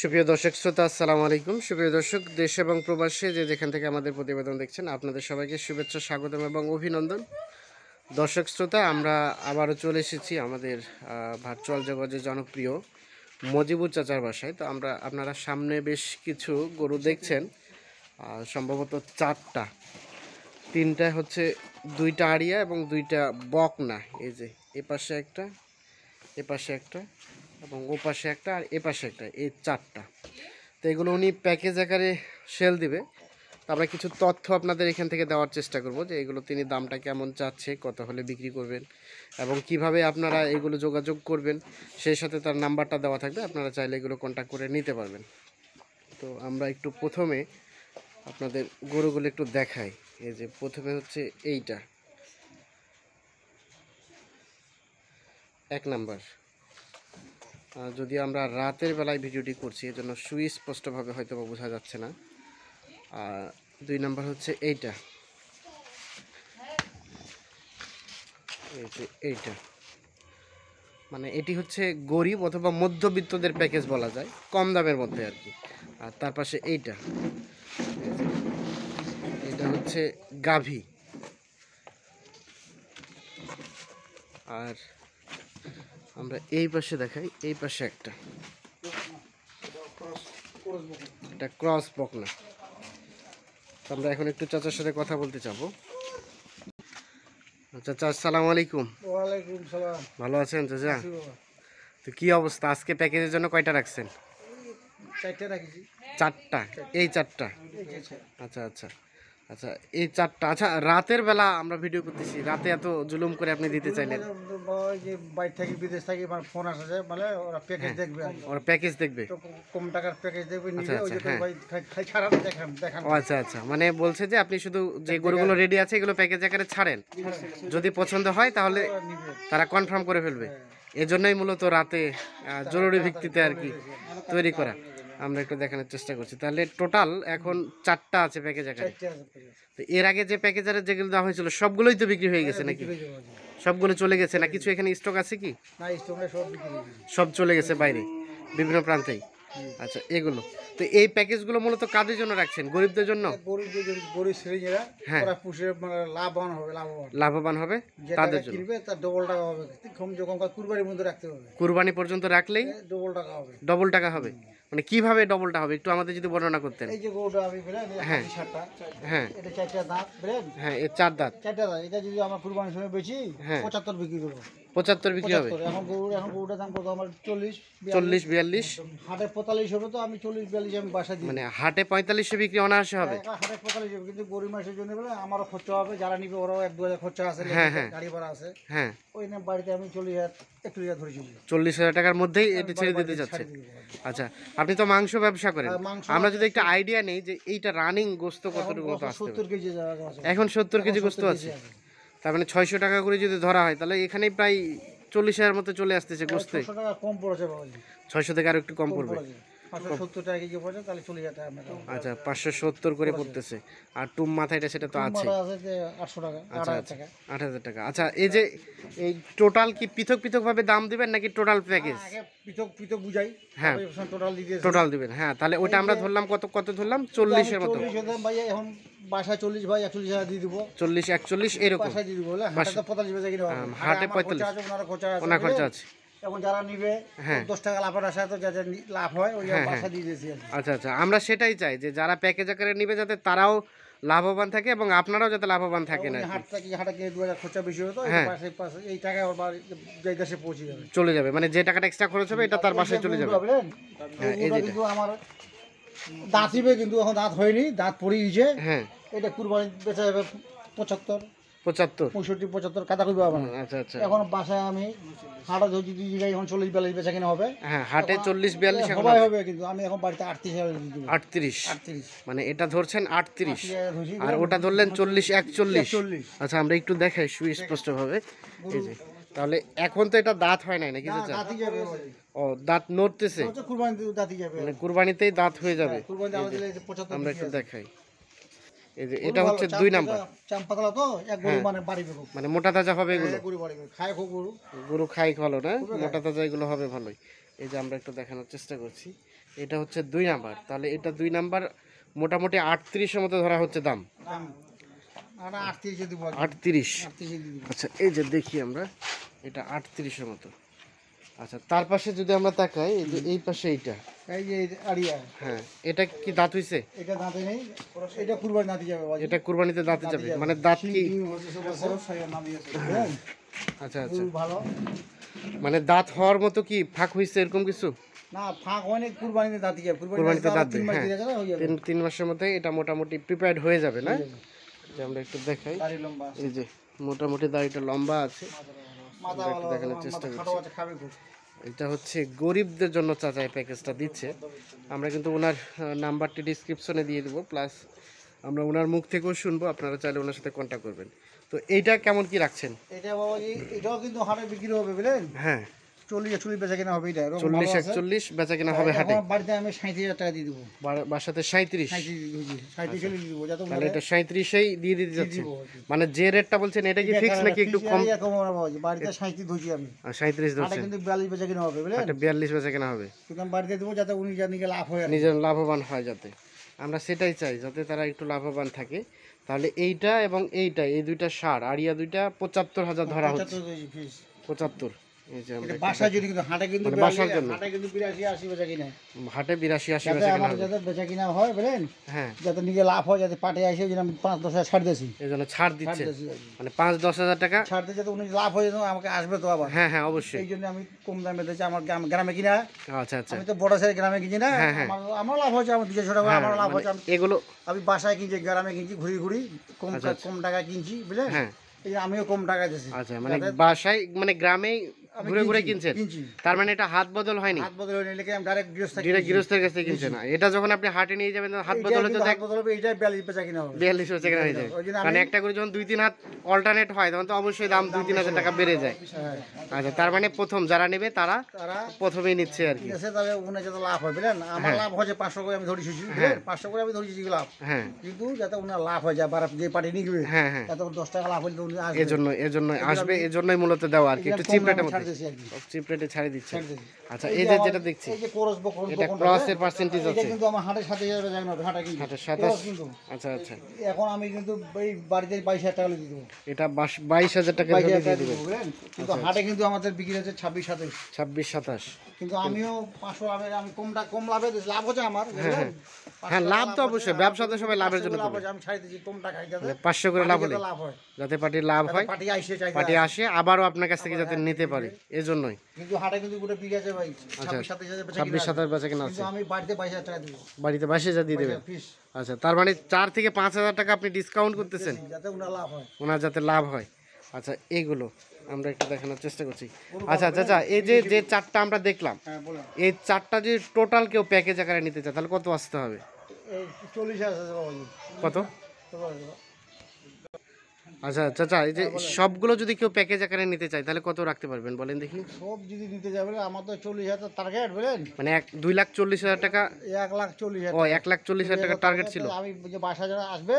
সুপ্রিয় দর্শক শ্রোতা আসসালামু আলাইকুম সুপ্রিয় দর্শক দেশ এবং প্রবাসে যে যেখান থেকে আমাদের প্রতিবেদন দেখছেন আপনাদের সবাইকে শুভেচ্ছা স্বাগতম এবং অভিনন্দন দর্শক শ্রোতা আমরা আবারও চলে এসেছি আমাদের ভার্চুয়াল জগতের জনপ্রিয় মজিবুর চাচার বাসায় তো আমরা আপনারা সামনে বেশ কিছু গরু দেখছেন সম্ভবত চারটা তিনটা হচ্ছে দুইটা আড়িয়া এবং দুইটা বকনা এই যে এ পাশে একটা এ পাশে একটা এবং ও পাশে একটা আর এ পাশে একটা এই চারটা তো এগুলো উনি প্যাকেজ আকারে সেল দিবে আমরা কিছু তথ্য আপনাদের এখান থেকে দেওয়ার চেষ্টা করব যে এগুলো তিনি দামটা কেমন চাচ্ছে কত হলে বিক্রি করবেন এবং কিভাবে আপনারা এগুলো যোগাযোগ করবেন সেই সাথে তার নাম্বারটা দেওয়া থাকবে আপনারা চাইলে এগুলো কন্ট্যাক্ট করে নিতে পারবেন তো আমরা একটু প্রথমে আপনাদের গরুগুলো একটু দেখাই এই যে প্রথমে হচ্ছে এইটা এক নাম্বার যদি আমরা রাতের বেলায় ভিডিওটি করছি এজন্য সুস্পষ্টভাবে হয়তো বোঝা যাচ্ছে না আর দুই নম্বর হচ্ছে এইটা এইটা মানে এটি হচ্ছে গরিব অথবা মধ্যবিত্তদের প্যাকেজ বলা যায় কম দামের মধ্যে আর কি আর তার পাশে এইটা এটা হচ্ছে গাভী আর আমরা এই পাশে দেখাই এই পাশে একটা এটা ক্রস বক বকনা আমরা এখন একটু চাচার সাথে কথা বলতে চাবো চাচা আসসালামু আলাইকুম ওয়ালাইকুম সালাম ভালো আছেন চাচা তো কি অবস্থা আজকে প্যাকেজের জন্য কয়টা রাখছেন চারটা রাখছি চারটা এই চারটা আচ্ছা আচ্ছা আচ্ছা এই চারটা আচ্ছা রাতের বেলা আমরা ভিডিও করতেছি রাতে এত জুলুম করে আপনি দিতে চাইলেন মানে বাইর থেকে বিদেশ থেকে মানে ফোন আসে মানে ওরা হ্যাঁ, দেখবে ওরা প্যাকেজ দেখবে কম টাকার প্যাকেজ দেখবে আচ্ছা আচ্ছা, হ্যাঁ। আচ্ছা আচ্ছা মানে বলছে যে আপনি শুধু যে গরুগুলো রেডি আছে এগুলো প্যাকেজ আকারে ছাড়েন যদি পছন্দ হয় তাহলে তারা কনফার্ম করে ফেলবে হ্যাঁ। এজন্যই মূলত রাতে জরুরি ভিত্তিতে আর কি তৈরি করা আমরা একটু দেখানোর চেষ্টা করছি তাহলে টোটাল এখন চারটা আছে প্যাকেজ আকারে তো এর আগে যে প্যাকেজারে যেগুলো দেওয়া হয়েছিল সবগুলোই তো বিক্রি হয়ে গেছে হ্যাঁ, নাকি সবগুলো চলে গেছে না কিছু এখানে স্টক আছে কি সব চলে গেছে বাইরে বিভিন্ন প্রান্তেই আচ্ছা এগুলো তো এই প্যাকেজগুলো মূলত কাদের জন্য রাখছেন গরিবদের জন্য হ্যাঁ, গরিবদের গরিব শ্রেণীরা হ্যাঁ পুষে মানে লাভবান হবে লাভবান লাভবান হবে তাদের জন্য কিনবে তার ডবল টাকা হবে কম যখন কুরবানির মধ্যে রাখতে হবে কুরবানি পর্যন্ত রাখলেই ডবল হ্যাঁ, টাকা হবে ডবল টাকা হবে মানে কিভাবে ডবলটা হবে একটু আমাদের যদি বর্ণনা করতেন এই যে গোটা আমি বলেন হ্যাঁ হ্যাঁ এটা চারটা দাঁত বলেন হ্যাঁ এই চার দাঁত চারটা দাঁত এটা যদি আমার কুরবানির সময় বেশি হ্যাঁ। পঁচাত্তর বিক্রি করবো পঁচাত্তর বিক্রি হবে এখন গরুর এখন গরুটার দাম কত আমার চল্লিশ চল্লিশ বিয়াল্লিশ হাটে পঁয়তাল্লিশ হবে তো আমি চল্লিশ বিয়াল্লিশ আমি বাসা দিই মানে হাটে পঁয়তাল্লিশে বিক্রি অনায়াসে হবে হ্যাঁ, হাটে পঁয়তাল্লিশ হবে কিন্তু মাসের জন্য আমারও খরচা হবে যারা নিবে ওরাও এক দু হাজার খরচা আছে হ্যাঁ হ্যাঁ গাড়ি ভাড়া আছে হ্যাঁ ওই বাড়িতে আমি চল্লিশ হাজার একটু চল্লিশ হাজার টাকার মধ্যেই এটা ছেড়ে দিতে যাচ্ছে আচ্ছা আপনি তো মাংস ব্যবসা করেন হ্যাঁ, আমরা যদি একটা আইডিয়া নেই যে এইটা রানিং গোস্ত কতটুকু মতো এখন সত্তর কেজি গোস্ত আছে তার মানে ছয়শো টাকা করে যদি ধরা হয় তাহলে এখানেই প্রায় চল্লিশ হাজার মতো চলে আসতেছে আচ্ছা, গোস্তে ছয়শো থেকে আরো একটু কম পড়বে আচ্ছা পাঁচশো সত্তর করে পড়তেছে আর টুম মাথাটা সেটা তো আছে আচ্ছা, আট হাজার টাকা আচ্ছা এই যে এই টোটাল কি পৃথক পৃথক ভাবে দাম দিবেন নাকি টোটাল প্যাকেজ হ্যাঁ, হ্যাঁ। টোটাল দিবেন হ্যাঁ তাহলে ওটা আমরা ধরলাম কত কত ধরলাম চল্লিশের মতো বাসা চল্লিশ ভাই একচল্লিশ হাজার দিয়ে দিবো চল্লিশ একচল্লিশ এরকম বাসায় দিয়ে দিব বলে হাটে পঁয়তাল্লিশ বেজা হাটে পঁয়তাল্লিশ আছে খরচা আছে খরচা আছে এখন যারা নিবে হ্যাঁ। দশ টাকা লাভের আশা তো যাদের লাভ হয় ওই হ্যাঁ, বাসা হ্যাঁ। দিয়ে দিয়েছি আচ্ছা আচ্ছা আমরা সেটাই চাই যে যারা প্যাকেজ আকারে নিবে যাতে তারাও লাভবান থাকে এবং আপনারাও যাতে লাভবান থাকেন খরচা বেশি হতো এই টাকা দেশে পৌঁছে যাবে চলে যাবে মানে যে টাকাটা এক্সট্রা খরচ হবে এটা তার বাসায় চলে যাবে আমার দাঁতিবে কিন্তু এখন দাঁত হয়নি দাঁত পড়ে গেছে হ্যাঁ এটা কুরবানি বেচা যাবে পঁচাত্তর পঁচাত্তর পঁয়ষট্টি পঁচাত্তর কাদা করবে আবার আচ্ছা আচ্ছা এখন বাসায় আমি হাটে ধরছি দুই জায়গায় এখন চল্লিশ বিয়াল্লিশ বেচা কিনা হবে হ্যাঁ হাটে চল্লিশ বিয়াল্লিশ সবাই হবে কিন্তু আমি এখন বাড়িতে আটত্রিশ আটত্রিশ আটত্রিশ মানে এটা ধরছেন আটত্রিশ আর ওটা ধরলেন চল্লিশ একচল্লিশ আচ্ছা আমরা একটু দেখাই সুস্পষ্টভাবে এই যে তাহলে এখন তো এটা দাঁত হয় নাই নাকি চাচা ও দাঁত নড়তেছে মানে কুরবানিতেই দাঁত হয়ে যাবে হ্যাঁ, আমরা একটু দেখাই এই যে এটা হচ্ছে দুই নাম্বার হ্যাঁ। মানে, মানে মোটা তাজা হবে হ্যাঁ, এগুলো গরু খাই ভালো না মোটা তাজা এগুলো হবে ভালোই এই যে আমরা একটু দেখানোর চেষ্টা করছি এটা হচ্ছে দুই নাম্বার তাহলে এটা দুই নাম্বার মোটামুটি আটত্রিশের মতো ধরা হচ্ছে দাম আচ্ছা এই যে দেখি আমরা এটা আটত্রিশের মতো আচ্ছা তার পাশে যদি আমরা তাকাই এই পাশে এইটা হ্যাঁ, কি মানে দাঁত হ্যাঁ। আচ্ছা, আচ্ছা। মানে দাঁত হওয়ার মতো কি ফাঁক হয়েছে এরকম কিছু না ফাঁক অনেক কুরবানিতে দাঁতে কুরবানিতে দাঁত হ্যাঁ। তিন মাসের মধ্যে এটা মোটামুটি প্রিপেয়ার্ড হয়ে যাবে না যে আমরা একটু দেখাই এই যে মোটামুটি দাড়িটা লম্বা আছে দেখানোর চেষ্টা করছি এটা হচ্ছে গরিবদের জন্য চাচা এই প্যাকেজটা দিচ্ছে আমরা কিন্তু ওনার নাম্বারটি ডিসক্রিপশনে দিয়ে দেবো প্লাস আমরা ওনার মুখ থেকেও শুনবো আপনারা চাইলে ওনার সাথে কন্ট্যাক্ট করবেন তো এইটা কেমন কি রাখছেন এটা বাবা এটাও কিন্তু হাটে বিক্রি হবে বুঝলেন হ্যাঁ চল্লিশ কেনা চল্লিশ কেনা হবে এটা আচ্ছা। দিয়ে দিতে যাচ্ছি মানে যে রেটটা বলছেন এটা কি ফিক্স নাকি একটু কম বাড়িতে বিয়াল্লিশ কেনা হবে বিয়াল্লিশ কেনা হবে যাতে উনি লাভ হয় নিজের লাভবান হয় যাতে আমরা সেটাই চাই যাতে তারা একটু লাভবান থাকে তাহলে এইটা এবং এইটা এই দুইটা সার আরিয়া দুইটা পঁচাত্তর হাজার ধরা হচ্ছে পঁচাত্তর মানে হ্যাঁ। লাভ আমি মানে হ্যাঁ, হ্যাঁ, আমার আচ্ছা, আচ্ছা। লাভ হচ্ছে মানে এগুলো আমি বাসায় কিনছি গ্রামে কিনছি ঘুরি ঘুরি কম আচ্ছা, টাকা কিনছি বুঝলেন আমিও কম টাকা দিচ্ছি আচ্ছা মানে বাসায় মানে গ্রামে ঘুরে ঘুরে কিনছেন তার মানে এটা হাত বদল হয়নি হাত বদল হয়নি লেগে আমি ডাইরেক্ট গৃহস্থ ডাইরেক্ট গৃহস্থের কাছে কিনছেন না এটা যখন আপনি হাটে নিয়ে যাবেন হাত বদল হতে হাত বদল হবে এটা 42 টাকা কিনা হবে 42 টাকা কিনা হয়ে যাবে মানে একটা করে যখন দুই তিন হাত অল্টারনেট হয় তখন তো অবশ্যই দাম দুই তিন হাজার টাকা বেড়ে যায় হ্যাঁ। আচ্ছা তার মানে প্রথম যারা নেবে তারা প্রথমেই নিচ্ছে আর কি এসে তবে ওখানে যাতে লাভ হয় বুঝলেন আমার হ্যাঁ। লাভ হয়েছে 500 করে আমি ধরেছি 500 হ্যাঁ। করে আমি ধরেছি লাভ হ্যাঁ কিন্তু যাতে ওনার লাভ হয় যায় বারাপ যে পাটি নিবে হ্যাঁ হ্যাঁ তাতে 10 টাকা লাভ হলে উনি আসবে এজন্য এজন্য আসবে এজন্যই মূলত দাও আর কি একটু চিপ রেটের মধ্যে আচ্ছা, এটা টাকা কিন্তু হাটে আচ্ছা, কিন্তু আমাদের আচ্ছা। কিন্তু আমিও আমি কমটা কম লাভে লাভ হচ্ছে আমার হ্যাঁ, হ্যাঁ।, হ্যাঁ লাভ তো অবশ্যই ব্যবসাতে সবাই লাভের জন্য আমি দিচ্ছি করে লাভ হলে যাতে পার্টির লাভ হয় পার্টি আসে আবারও আপনার কাছ থেকে হ্যাঁ, যাতে নিতে পারে এজন্যই কিন্তু আচ্ছা। ছাব্বিশ সাতাশ হাজার ছাব্বিশ বাড়িতে বাইশ হাজার দিয়ে দেবেন আচ্ছা তার মানে চার থেকে পাঁচ হাজার টাকা আপনি ডিসকাউন্ট করতেছেন ওনার যাতে লাভ হয় আচ্ছা এইগুলো আমরা একটু দেখানোর চেষ্টা করছি আচ্ছা আচ্ছা আচ্ছা এই যে যে চারটা আমরা দেখলাম হ্যাঁ, এই চারটা যদি টোটাল কেউ প্যাকেজ আকারে নিতে চায় তাহলে কত আসতে হবে কত আচ্ছা চাচা এই যে হ্যাঁ, সবগুলো যদি কেউ প্যাকেজ আকারে নিতে চায় তাহলে কত রাখতে পারবেন বলেন দেখি সব যদি নিতে যাবেন আমার তো চল্লিশ হাজার টার্গেট বলেন মানে এক দুই লাখ চল্লিশ হাজার টাকা এক লাখ চল্লিশ হাজার ও এক লাখ চল্লিশ হাজার টাকা টার্গেট ছিল আমি যে বাইশ হাজার আসবে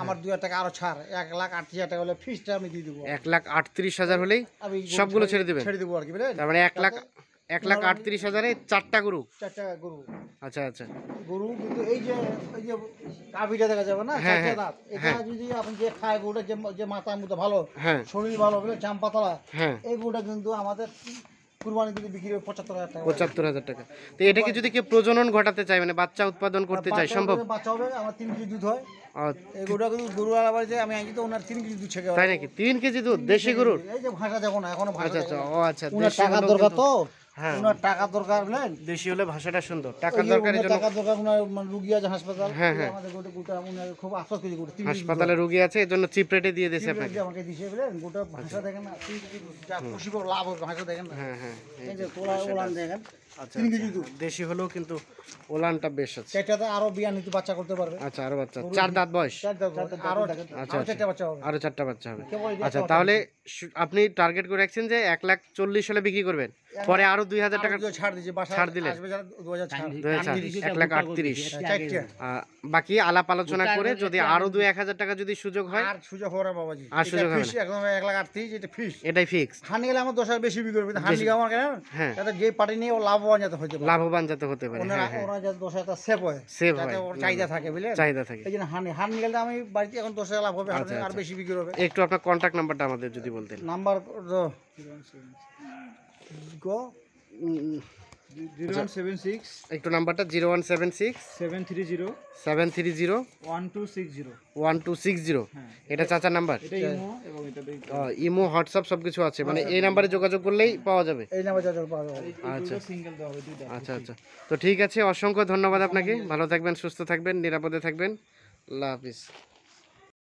আমার হ্যাঁ। দু টাকা আরো ছাড় এক লাখ আটত্রিশ হাজার টাকা হলে ফিসটা আমি দিয়ে দেবো এক লাখ আটত্রিশ হাজার হলেই সবগুলো ছেড়ে দেবেন ছেড়ে দেবো আর কি বলেন তার মানে এক লাখ এক লাখ আটত্রিশ হাজারে চারটা গরু চারটা গরু আচ্ছা আচ্ছা গরু কিন্তু এই যে এই যে কাভিটা দেখা যাবে না হ্যাঁ, হ্যাঁ, হ্যাঁ। এটা যদি আপনি যে খায় গরুটা যে মাথা ভালো শরীর ভালো এই গরুটা কিন্তু আমাদের প্রজনন ঘটাতে চাই মানে বাচ্চা উৎপাদন করতে চাই সম্ভব বাচ্চা আমার তিন কেজি দুধ হয় আচ্ছা। এই গরুটা কিন্তু আমি তিন দুধ নাকি তিন কেজি দুধ দেশি গরুর এই যে ভাষা না ভাষা আচ্ছা, আচ্ছা। ও আচ্ছা দরকার তো হ্যাঁ। ওনার টাকা দরকার হলেন দেশি হলে ভাষাটা সুন্দর টাকা দরকার এজন্য টাকা দরকার ওনার মানে রোগী আছে হাসপাতাল হ্যাঁ হ্যাঁ আমাদের গোটা গোটা ওনার খুব আফসোস করে গোটা হাসপাতালে রোগী আছে এজন্য চিপ রেটে দিয়ে দিয়েছে আপনাকে আমাকে দিয়ে বলেন গোটা ভাষা আচ্ছা। দেখেন না যা খুশি লাভ হবে ভাষা দেখেন না হ্যাঁ হ্যাঁ এই যে কোলা ওলান দেখেন আচ্ছা, আচ্ছা। দেশি হলেও কিন্তু ওলানটা বেশ আছে আরো বাচ্চা করতে পারবে আচ্ছা আরো বাচ্চা চার দাঁত বয়স আরো আচ্ছা, চারটা বাচ্চা হবে আচ্ছা তাহলে আপনি টার্গেট করে রাখছেন যে এক লাখ চল্লিশ সালে বিক্রি করবেন পরে আরো দুই হাজার টাকা ছাড় দিলে এক লাখ আটত্রিশ বাকি আলাপ আলোচনা করে যদি আরো দুই এক হাজার টাকা যদি সুযোগ হয় আর সুযোগ আর সুযোগ এক এটাই ফিক্স হানি গেলে আমার দশ হাজার বেশি বিক্রি করবে হানি গেলে আমার হ্যাঁ যে পার্টি নিয়ে ও লাভ লাভবান যাতে হতে লাভবান যাতে হতে পারে ওরা হ্যাঁ, হ্যাঁ। যাতে দশ হাজার সেভ হয় সেভ হয় চাহিদা থাকে বুঝলেন চাহিদা থাকে এই জন্য হানি হান নিলে আমি বাড়িতে এখন দশ হাজার লাভ হবে আচ্ছা, আর আচ্ছা। বেশি বিক্রি হবে একটু আপনার কন্ট্যাক্ট নাম্বারটা আমাদের যদি বলতেন নাম্বার গো একটু নাম্বারটা zero one seven six seven three zero seven three zero one two six zero one two six zero হ্যাঁ। এটা চাচার নাম্বার ইমো হোয়াটসঅ্যাপ সব কিছু আছে মানে এই নাম্বারে যোগাযোগ করলেই পাওয়া যাবে এই আচ্ছা আচ্ছা আচ্ছা তো ঠিক আছে অসংখ্য ধন্যবাদ আপনাকে ভালো থাকবেন সুস্থ থাকবেন নিরাপদে থাকবেন আল্লাহ হাফিজ